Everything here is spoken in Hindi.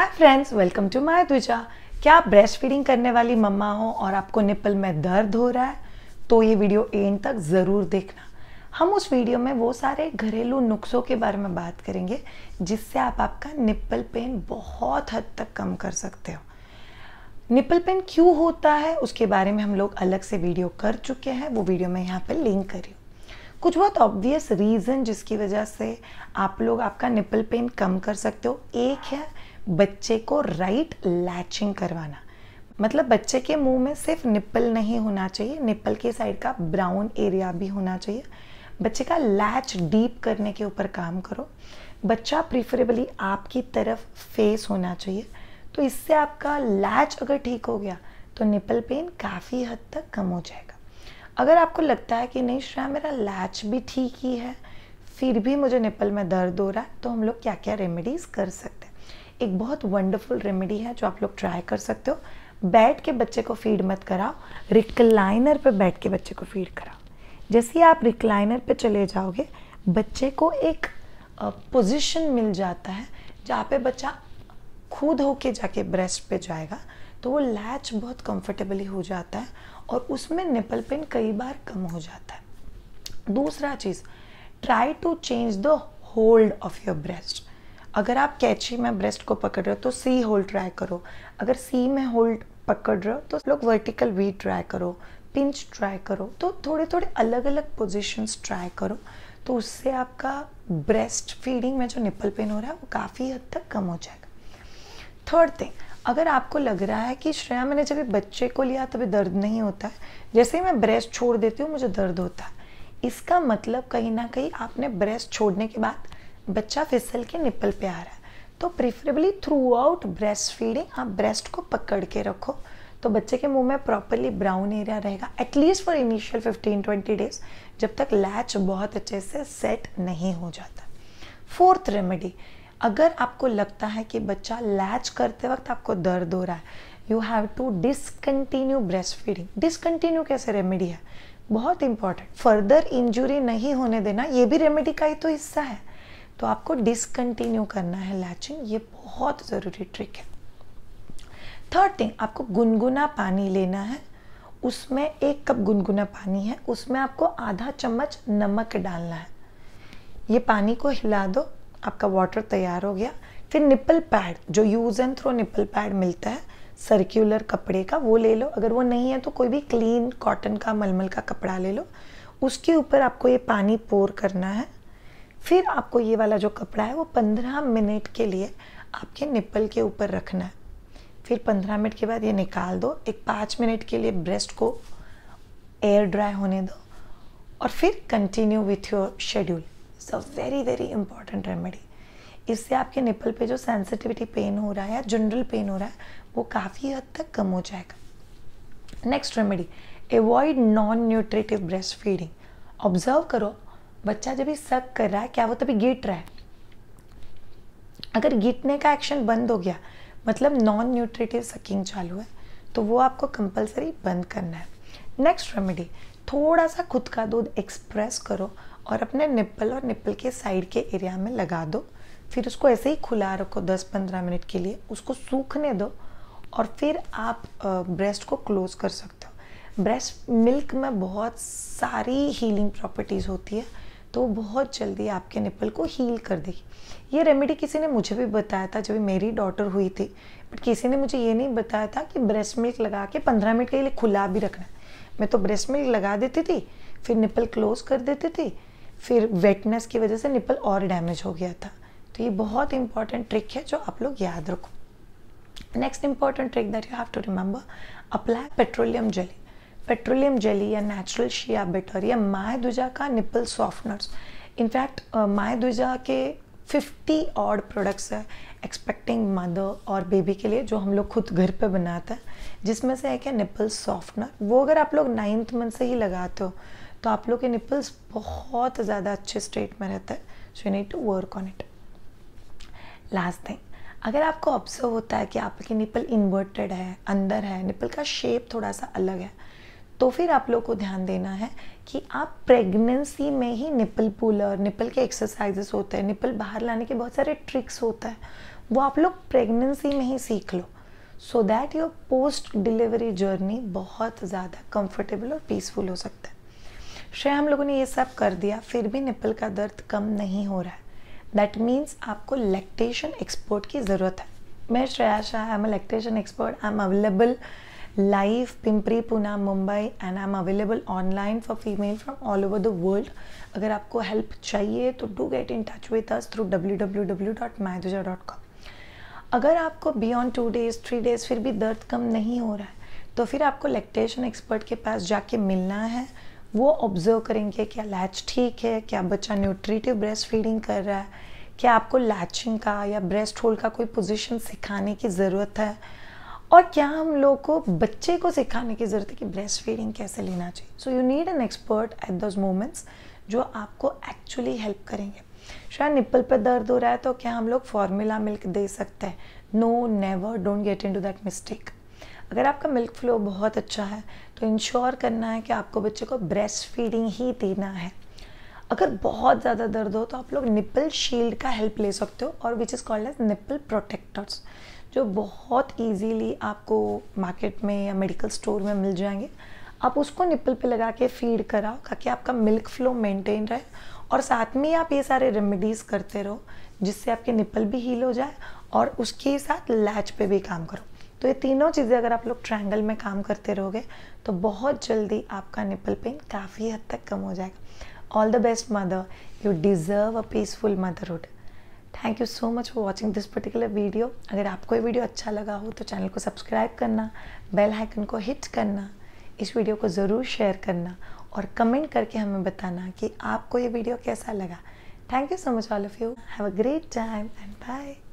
Hi friends welcome to my दुजा क्या आप ब्रेस्ट फीडिंग करने वाली मम्मा हो और आपको निपल में दर्द हो रहा है तो ये वीडियो एंड तक ज़रूर देखना हम उस वीडियो में वो सारे घरेलू नुस्खों के बारे में बात करेंगे जिससे आप आपका निपल पेन बहुत हद तक कम कर सकते हो निपल पेन क्यों होता है उसके बारे में हम लोग अलग से वीडियो कर चुके हैं वो वीडियो मैं यहाँ पर लिंक करी कुछ बहुत ऑब्वियस रीज़न जिसकी वजह से आप लोग आपका निपल पेन कम कर सकते हो एक है बच्चे को राइट लैचिंग करवाना मतलब बच्चे के मुंह में सिर्फ निप्पल नहीं होना चाहिए निप्पल के साइड का ब्राउन एरिया भी होना चाहिए बच्चे का लैच डीप करने के ऊपर काम करो बच्चा प्रिफरेबली आपकी तरफ फेस होना चाहिए तो इससे आपका लैच अगर ठीक हो गया तो निपल पेन काफ़ी हद तक कम हो जाएगा अगर आपको लगता है कि नहीं श्रेया मेरा लैच भी ठीक ही है फिर भी मुझे निपल में दर्द हो रहा है तो हम लोग क्या क्या रेमेडीज़ कर सकते हैं एक बहुत वंडरफुल रेमेडी है जो आप लोग ट्राई कर सकते हो बैठ के बच्चे को फीड मत कराओ रिक्लाइनर पे बैठ के बच्चे को फीड कराओ जैसे ही आप रिक्लाइनर पे चले जाओगे बच्चे को एक पोजीशन मिल जाता है जहाँ पे बच्चा खुद होके जाके ब्रेस्ट पे जाएगा तो वो लैच बहुत कंफर्टेबली हो जाता है और उसमें निपल पेन कई बार कम हो जाता है दूसरा चीज़ try to change the hold of your breast अगर आप कैची में ब्रेस्ट को पकड़ रहे हो तो सी होल्ड ट्राई करो अगर सी में होल्ड पकड़ रहे हो तो लोग वर्टिकल वी ट्राई करो पिंच ट्राई करो तो थोड़े थोड़े अलग अलग पोजिशंस ट्राई करो तो उससे आपका ब्रेस्ट फीडिंग में जो निपल पेन हो रहा है वो काफ़ी हद तक कम हो जाएगा थर्ड थिंग अगर आपको लग रहा है कि श्रेया मैंने जब बच्चे को लिया तभी दर्द नहीं होता है जैसे ही मैं ब्रेस्ट छोड़ देती हूँ मुझे दर्द होता है इसका मतलब कहीं ना कहीं आपने ब्रेस्ट छोड़ने के बाद बच्चा फिसल के निपल पे आ रहा है तो preferably throughout breast feeding आप ब्रेस्ट को पकड़ के रखो तो बच्चे के मुंह में प्रॉपरली ब्राउन एरिया रहेगा एटलीस्ट फॉर इनिशियल 15-20 डेज जब तक लैच बहुत अच्छे से सेट नहीं हो जाता फोर्थ रेमेडी अगर आपको लगता है कि बच्चा लैच करते वक्त आपको दर्द हो रहा है you have to discontinue breast feeding discontinue कैसे रेमेडी है बहुत इंपॉर्टेंट फर्दर इंजुरी नहीं होने देना ये भी रेमेडी का ही तो हिस्सा है तो आपको डिसकंटिन्यू करना है लैचिंग ये बहुत ज़रूरी ट्रिक है थर्ड थिंग आपको गुनगुना पानी लेना है उसमें एक कप गुनगुना पानी है उसमें आपको आधा चम्मच नमक डालना है ये पानी को हिला दो आपका वाटर तैयार हो गया फिर निपल पैड जो use and throw nipple pad मिलता है सर्क्यूलर कपड़े का वो ले लो अगर वो नहीं है तो कोई भी क्लीन कॉटन का मलमल का कपड़ा ले लो उसके ऊपर आपको ये पानी पोर करना है फिर आपको ये वाला जो कपड़ा है वो पंद्रह मिनट के लिए आपके निप्पल के ऊपर रखना है फिर पंद्रह मिनट के बाद ये निकाल दो एक पाँच मिनट के लिए ब्रेस्ट को एयर ड्राई होने दो और फिर continue with your schedule it's a very very important remedy इससे आपके निपल पे जो सेंसिटिविटी पेन हो रहा है या जनरल पेन हो रहा है वो काफ़ी हद तक कम हो जाएगा next remedy avoid non nutritive breast feeding observe करो बच्चा जब सक कर रहा है क्या वो तभी गिट रहा है अगर गिटने का एक्शन बंद हो गया मतलब नॉन न्यूट्रिटिव सकिंग चालू है तो वो आपको कंपलसरी बंद करना है नेक्स्ट रेमेडी थोड़ा सा खुद का दूध एक्सप्रेस करो और अपने निप्पल और निप्पल के साइड के एरिया में लगा दो फिर उसको ऐसे ही खुला रखो 10-15 मिनट के लिए उसको सूखने दो और फिर आप ब्रेस्ट को क्लोज कर सकते हो ब्रेस्ट मिल्क में बहुत सारी हीलिंग प्रॉपर्टीज़ होती है तो बहुत जल्दी आपके निपल को हील कर देगी ये रेमेडी किसी ने मुझे भी बताया था जब मेरी डॉटर हुई थी बट किसी ने मुझे ये नहीं बताया था कि ब्रेस्ट मिल्क लगा के पंद्रह मिनट के लिए खुला भी रखना मैं तो ब्रेस्ट मिल्क लगा देती थी फिर निपल क्लोज कर देती थी फिर वेटनेस की वजह से निपल और डैमेज हो गया था तो ये बहुत इंपॉर्टेंट ट्रिक है जो आप लोग याद रखो next important trick that you have to remember apply petroleum jelly petroleum jelly या नेचुरल शिया बिटर या दुजा का निपल सॉफ्टनर्स इनफैक्ट दुजा के 50 ऑड प्रोडक्ट्स है एक्सपेक्टिंग मदर और बेबी के लिए जो हम लोग खुद घर पे बनाते हैं जिसमें से एक है निपल सॉफ्टनर वो अगर आप लोग नाइन्थ मंथ से ही लगाते हो तो आप लोग के निपल्स बहुत ज़्यादा अच्छे स्टेट में रहते हैं so you need to work on it last thing अगर आपको ऑब्जर्व होता है कि आपके निपल इन्वर्टेड है अंदर है निपल का शेप थोड़ा सा अलग है तो फिर आप लोग को ध्यान देना है कि आप प्रेगनेंसी में ही निपल पुलर निपल के एक्सरसाइजेस होते हैं निपल बाहर लाने के बहुत सारे ट्रिक्स होता है वो आप लोग प्रेगनेंसी में ही सीख लो so that your post delivery journey बहुत ज़्यादा कंफर्टेबल और पीसफुल हो सकता है श्रेय हम लोगों ने ये सब कर दिया फिर भी निपल का दर्द कम नहीं हो रहा है दैट मीन्स आपको लैक्टेशन एक्सपोर्ट की ज़रूरत है मैं Shreya Shah I am lactation expert I am available live Pimpri Pune Mumbai and I'm available online for female from all over the world. अगर आपको help चाहिए तो do get in touch with us through www.maduja.com. अगर आपको beyond two days, three days फिर भी दर्द कम नहीं हो रहा है तो फिर आपको लैक्टेशन एक्सपर्ट के पास जाके मिलना है वो ऑब्जर्व करेंगे क्या लैच ठीक है क्या बच्चा न्यूट्रिटिव ब्रेस्ट फीडिंग कर रहा है क्या आपको लैचिंग का या ब्रेस्ट होल का कोई पोजीशन सिखाने की ज़रूरत है और क्या हम लोग को बच्चे को सिखाने की ज़रूरत है कि ब्रेस्ट फीडिंग कैसे लेना चाहिए so you need an expert at those moments जो आपको एक्चुअली हेल्प करेंगे शायद निप्पल पर दर्द हो रहा है तो क्या हम लोग फॉर्मूला मिल्क दे सकते हैं no never don't get into that mistake अगर आपका मिल्क फ्लो बहुत अच्छा है तो इंश्योर करना है कि आपको बच्चे को ब्रेस्ट फीडिंग ही देना है अगर बहुत ज़्यादा दर्द हो तो आप लोग निपल शील्ड का हेल्प ले सकते हो और which is called as nipple protectors जो बहुत इजीली आपको मार्केट में या मेडिकल स्टोर में मिल जाएंगे आप उसको निप्पल पे लगा के फीड कराओ ताकि आपका मिल्क फ्लो मेंटेन रहे और साथ में आप ये सारे रेमेडीज़ करते रहो जिससे आपके निप्पल भी हील हो जाए और उसके साथ लैच पे भी काम करो तो ये तीनों चीज़ें अगर आप लोग ट्रायंगल में काम करते रहोगे तो बहुत जल्दी आपका निपल पेन काफ़ी हद तक कम हो जाएगा all the best mother you deserve a peaceful motherhood thank you so much for watching this particular video अगर आपको ये वीडियो अच्छा लगा हो तो चैनल को सब्सक्राइब करना बेल आइकन को हिट करना इस वीडियो को ज़रूर शेयर करना और कमेंट करके हमें बताना कि आपको ये वीडियो कैसा लगा thank you so much all of you have a great time and bye